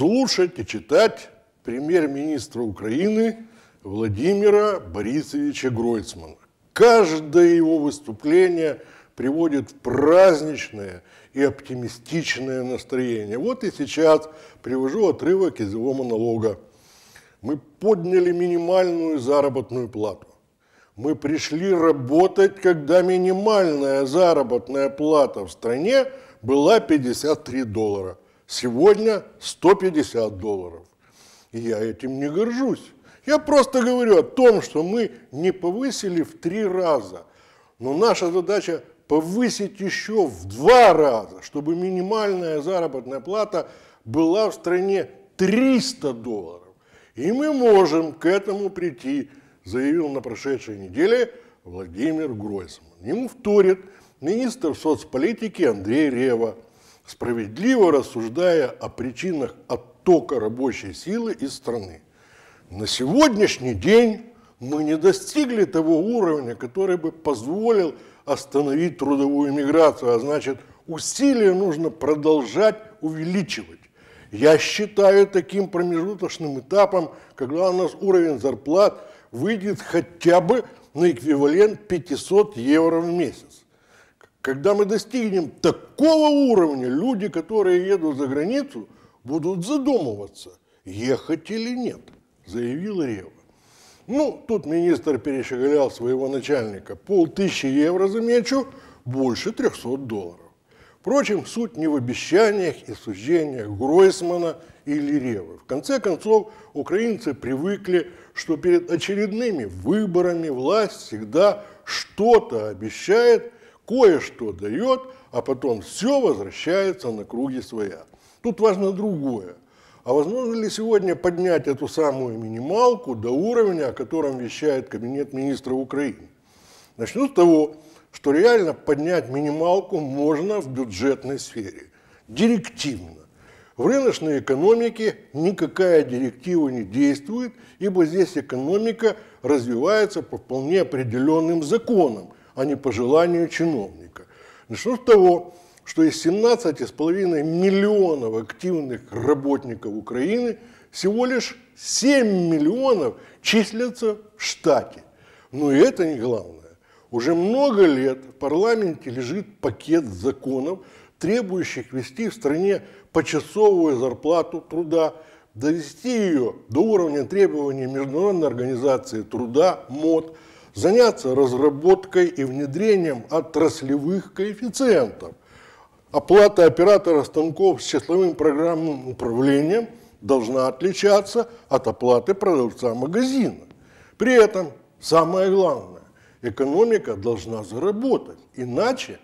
слушать и читать премьер-министра Украины Владимира Борисовича Гройцмана. Каждое его выступление приводит в праздничное и оптимистичное настроение. Вот и сейчас привожу отрывок из его монолога. Мы подняли минимальную заработную плату. Мы пришли работать, когда минимальная заработная плата в стране была 53 доллара – Сегодня 150 долларов. я этим не горжусь. Я просто говорю о том, что мы не повысили в три раза. Но наша задача повысить еще в два раза, чтобы минимальная заработная плата была в стране 300 долларов. И мы можем к этому прийти, заявил на прошедшей неделе Владимир Гройсман. Ему вторит министр соцполитики Андрей Рева – справедливо рассуждая о причинах оттока рабочей силы из страны. На сегодняшний день мы не достигли того уровня, который бы позволил остановить трудовую миграцию, а значит усилия нужно продолжать увеличивать. Я считаю таким промежуточным этапом, когда у нас уровень зарплат выйдет хотя бы на эквивалент 500 евро в месяц. Когда мы достигнем такого уровня, люди, которые едут за границу, будут задумываться, ехать или нет, заявил Рева. Ну, тут министр перешеголял своего начальника. Полтысячи евро, замечу, больше 300 долларов. Впрочем, суть не в обещаниях и суждениях Гройсмана или Ревы. В конце концов, украинцы привыкли, что перед очередными выборами власть всегда что-то обещает – кое-что дает, а потом все возвращается на круги своя. Тут важно другое. А возможно ли сегодня поднять эту самую минималку до уровня, о котором вещает Кабинет министра Украины? Начну с того, что реально поднять минималку можно в бюджетной сфере. Директивно. В рыночной экономике никакая директива не действует, ибо здесь экономика развивается по вполне определенным законам – а не по желанию чиновника. Начну с того, что из 17,5 миллионов активных работников Украины всего лишь 7 миллионов числятся в штате. Но и это не главное. Уже много лет в парламенте лежит пакет законов, требующих ввести в стране почасовую зарплату труда, довести ее до уровня требований Международной организации труда МОД – заняться разработкой и внедрением отраслевых коэффициентов. Оплата оператора станков с числовым программным управлением должна отличаться от оплаты продавца магазина. При этом самое главное, экономика должна заработать, иначе,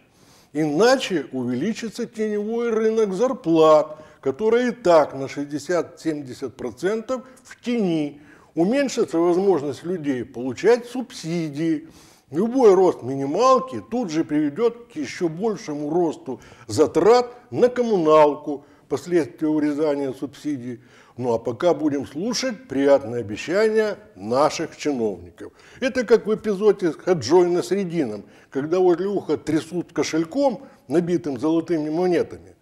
иначе увеличится теневой рынок зарплат, который и так на 60-70% в тени уменьшится возможность людей получать субсидии. Любой рост минималки тут же приведет к еще большему росту затрат на коммуналку, последствия урезания субсидий. Ну а пока будем слушать приятные обещания наших чиновников. Это как в эпизоде с Хаджойна Средином, когда возле уха трясут кошельком, набитым золотыми монетами.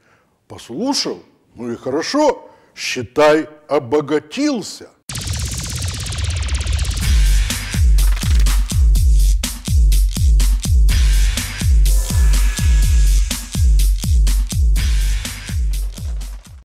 Послушал? Ну и хорошо, считай, обогатился.